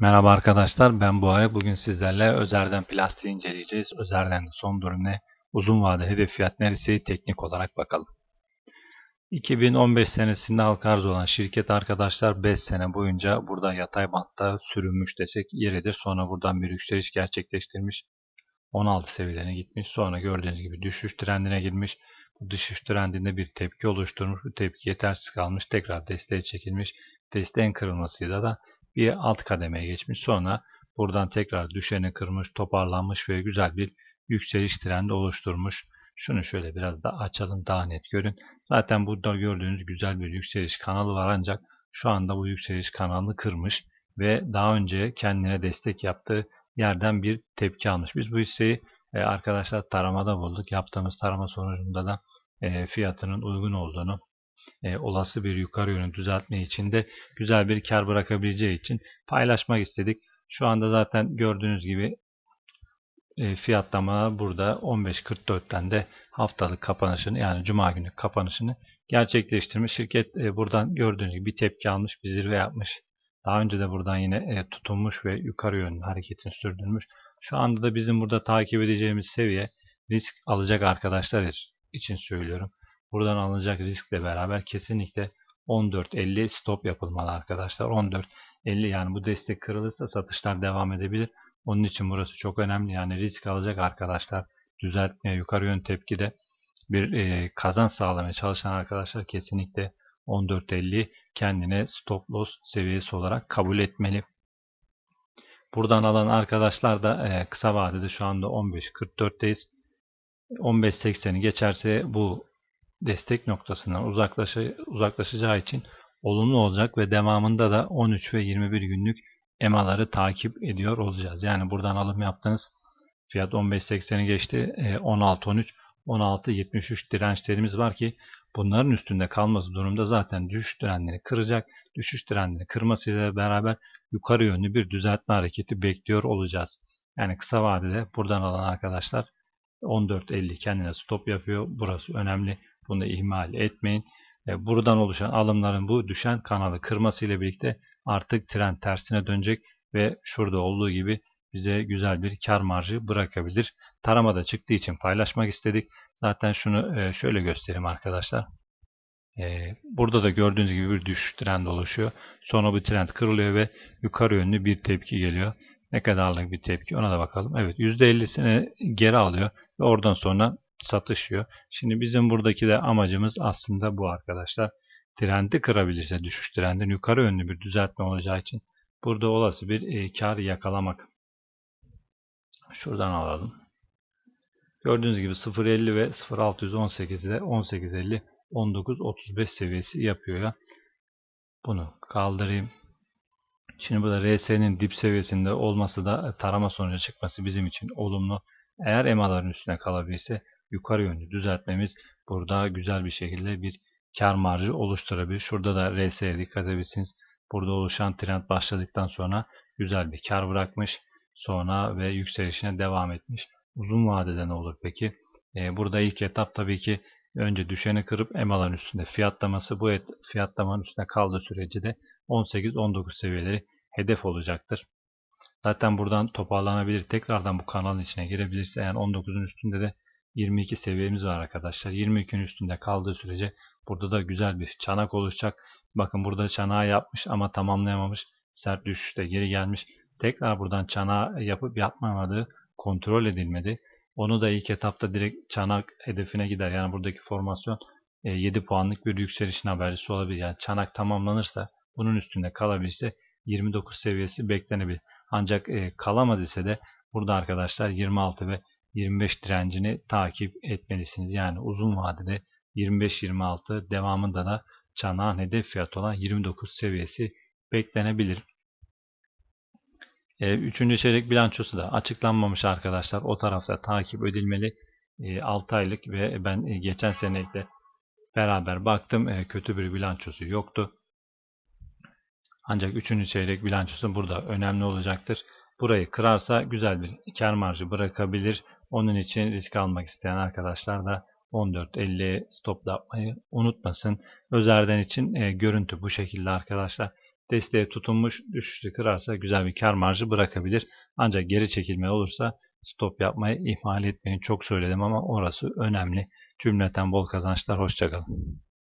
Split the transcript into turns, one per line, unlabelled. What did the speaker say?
Merhaba arkadaşlar ben Buhari. Bugün sizlerle Özer'den plastiği inceleyeceğiz. Özer'den son durum ne? Uzun vade hedef fiyat neresi? Teknik olarak bakalım. 2015 senesinde halka arz olan şirket arkadaşlar 5 sene boyunca burada yatay bantta sürünmüş desek yeridir. Sonra buradan bir yükseliş gerçekleştirmiş. 16 seviyelerine gitmiş. Sonra gördüğünüz gibi düşüş trendine girmiş. Bu düşüş trendinde bir tepki oluşturmuş. Bu tepki yetersiz kalmış. Tekrar desteğe çekilmiş. Desteğin kırılmasıyla da bir alt kademeye geçmiş. Sonra buradan tekrar düşeni kırmış, toparlanmış ve güzel bir yükseliş trendi oluşturmuş. Şunu şöyle biraz da açalım daha net görün. Zaten burada gördüğünüz güzel bir yükseliş kanalı var ancak şu anda bu yükseliş kanalını kırmış ve daha önce kendine destek yaptığı yerden bir tepki almış. Biz bu hisseyi e, arkadaşlar taramada bulduk. Yaptığımız tarama sonucunda da e, fiyatının uygun olduğunu e, olası bir yukarı yönü düzeltme için de güzel bir kar bırakabileceği için paylaşmak istedik. Şu anda zaten gördüğünüz gibi e, fiyatlama burada 15.44'ten de haftalık kapanışını yani cuma günü kapanışını gerçekleştirmiş. Şirket e, buradan gördüğünüz gibi bir tepki almış, bir zirve yapmış. Daha önce de buradan yine e, tutunmuş ve yukarı yönlü hareketini sürdürmüş. Şu anda da bizim burada takip edeceğimiz seviye risk alacak arkadaşlar için söylüyorum. Buradan alınacak riskle beraber kesinlikle 14.50 stop yapılmalı arkadaşlar. 14.50 yani bu destek kırılırsa satışlar devam edebilir. Onun için burası çok önemli. Yani risk alacak arkadaşlar. Düzeltmeye yukarı yön tepkide bir e, kazanç sağlamaya çalışan arkadaşlar kesinlikle 14.50 kendine stop loss seviyesi olarak kabul etmeli. Buradan alan arkadaşlar da e, kısa vadede şu anda 15.44'teyiz. 15.80'i geçerse bu destek noktasından uzaklaşı, uzaklaşacağı için olumlu olacak ve devamında da 13 ve 21 günlük emaları takip ediyor olacağız. Yani buradan alım yaptınız. Fiyat 15.80'i geçti. 16.13, e, 16.73 dirençlerimiz var ki bunların üstünde kalması durumda zaten düşüş trendini kıracak. Düşüş trendini kırmasıyla beraber yukarı yönlü bir düzeltme hareketi bekliyor olacağız. Yani kısa vadede buradan alan arkadaşlar 14.50 kendine stop yapıyor. Burası önemli. Bunu ihmal etmeyin. E, buradan oluşan alımların bu düşen kanalı kırması ile birlikte artık trend tersine dönecek ve şurada olduğu gibi bize güzel bir kar marjı bırakabilir. Taramada çıktığı için paylaşmak istedik. Zaten şunu e, şöyle göstereyim arkadaşlar. E, burada da gördüğünüz gibi bir düş trend oluşuyor. Sonra bu trend kırılıyor ve yukarı yönlü bir tepki geliyor. Ne kadarlık bir tepki ona da bakalım. Evet %50'sini geri alıyor ve oradan sonra satışıyor. Şimdi bizim buradaki de amacımız aslında bu arkadaşlar. Trendi kırabilirse düşüş trendin yukarı yönlü bir düzeltme olacağı için burada olası bir e, kar yakalamak. Şuradan alalım. Gördüğünüz gibi 0.50 ve 0.618'de 18.50 19.35 seviyesi yapıyor ya. Bunu kaldırayım. Şimdi burada RS'nin dip seviyesinde olması da e, tarama sonucu çıkması bizim için olumlu. Eğer EMA'ların üstüne kalabilirse yukarı yönlü düzeltmemiz burada güzel bir şekilde bir kar marjı oluşturabilir. Şurada da RS'ye dikkat edebilirsiniz. Burada oluşan trend başladıktan sonra güzel bir kar bırakmış. Sonra ve yükselişine devam etmiş. Uzun vadede ne olur peki? Ee, burada ilk etap tabii ki önce düşeni kırıp EMA'ların üstünde fiyatlaması. Bu et, fiyatlamanın üstünde kaldığı sürece de 18-19 seviyeleri hedef olacaktır. Zaten buradan toparlanabilir. Tekrardan bu kanalın içine girebilirse yani 19'un üstünde de 22 seviyemiz var arkadaşlar. 22'nin üstünde kaldığı sürece burada da güzel bir çanak oluşacak. Bakın burada çanağı yapmış ama tamamlayamamış. Sert düşüşte geri gelmiş. Tekrar buradan çanağı yapıp yapmamadığı kontrol edilmedi. Onu da ilk etapta direkt çanak hedefine gider. Yani buradaki formasyon 7 e, puanlık bir yükselişin habercisi olabilir. Yani çanak tamamlanırsa bunun üstünde kalabilirse 29 seviyesi beklenebilir. Ancak e, kalamaz ise de burada arkadaşlar 26 ve 25 direncini takip etmelisiniz. Yani uzun vadede 25-26 devamında da çanağın hedef fiyatı olan 29 seviyesi beklenebilir. E, üçüncü çeyrek bilançosu da açıklanmamış arkadaşlar. O tarafta takip edilmeli. 6 e, aylık ve ben e, geçen senelikle beraber baktım. Kötü bir bilançosu yoktu. Ancak üçüncü çeyrek bilançosu burada önemli olacaktır. Burayı kırarsa güzel bir kar marjı bırakabilir. Onun için risk almak isteyen arkadaşlar da 14.50 stop yapmayı unutmasın. Özerden için e, görüntü bu şekilde arkadaşlar. Desteğe tutunmuş düşüşü kırarsa güzel bir kar marjı bırakabilir. Ancak geri çekilme olursa stop yapmayı ihmal etmeyin. Çok söyledim ama orası önemli. Cümleten bol kazançlar. Hoşçakalın.